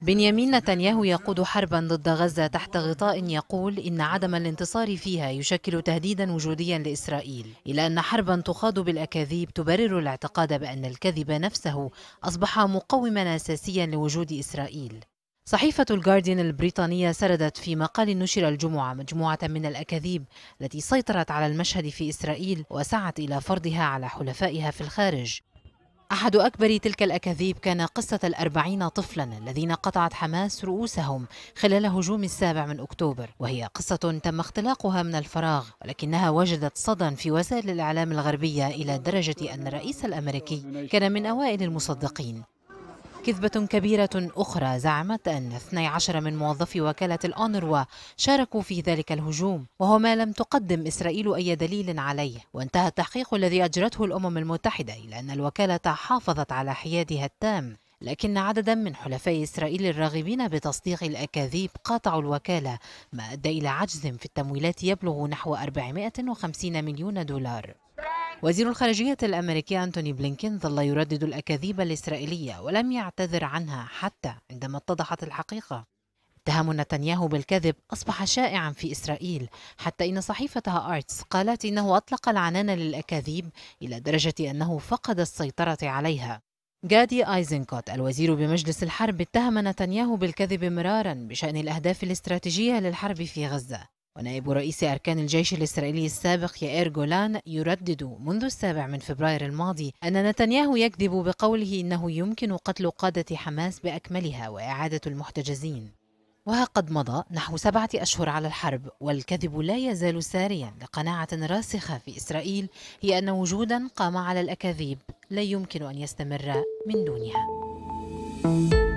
بنيامين نتنياهو يقود حربا ضد غزة تحت غطاء يقول إن عدم الانتصار فيها يشكل تهديدا وجوديا لإسرائيل إلى أن حربا تخاض بالأكاذيب تبرر الاعتقاد بأن الكذب نفسه أصبح مقوما أساسيا لوجود إسرائيل صحيفة الجارديان البريطانية سردت في مقال نشر الجمعة مجموعة من الأكاذيب التي سيطرت على المشهد في إسرائيل وسعت إلى فرضها على حلفائها في الخارج أحد أكبر تلك الأكاذيب كان قصة الأربعين طفلا الذين قطعت حماس رؤوسهم خلال هجوم السابع من أكتوبر وهي قصة تم اختلاقها من الفراغ ولكنها وجدت صدى في وسائل الإعلام الغربية إلى درجة أن الرئيس الأمريكي كان من أوائل المصدقين كذبة كبيرة أخرى زعمت أن 12 من موظفي وكالة الأونروا شاركوا في ذلك الهجوم وهو ما لم تقدم إسرائيل أي دليل عليه وانتهى التحقيق الذي أجرته الأمم المتحدة إلى أن الوكالة حافظت على حيادها التام لكن عددا من حلفاء إسرائيل الراغبين بتصديق الأكاذيب قاطعوا الوكالة ما أدى إلى عجز في التمويلات يبلغ نحو 450 مليون دولار وزير الخارجية الأمريكي أنتوني بلينكين ظل يردد الأكاذيب الإسرائيلية ولم يعتذر عنها حتى عندما اتضحت الحقيقة اتهام نتنياهو بالكذب أصبح شائعا في إسرائيل حتى إن صحيفتها آرتس قالت إنه أطلق العنان للأكاذيب إلى درجة أنه فقد السيطرة عليها جادي آيزنكوت الوزير بمجلس الحرب اتهم نتنياهو بالكذب مرارا بشأن الأهداف الاستراتيجية للحرب في غزة ونائب رئيس أركان الجيش الإسرائيلي السابق يائر جولان يردد منذ السابع من فبراير الماضي أن نتنياهو يكذب بقوله إنه يمكن قتل قادة حماس بأكملها وإعادة المحتجزين وها قد مضى نحو سبعة أشهر على الحرب والكذب لا يزال ساريا لقناعة راسخة في إسرائيل هي أن وجودا قام على الأكاذيب لا يمكن أن يستمر من دونها thank you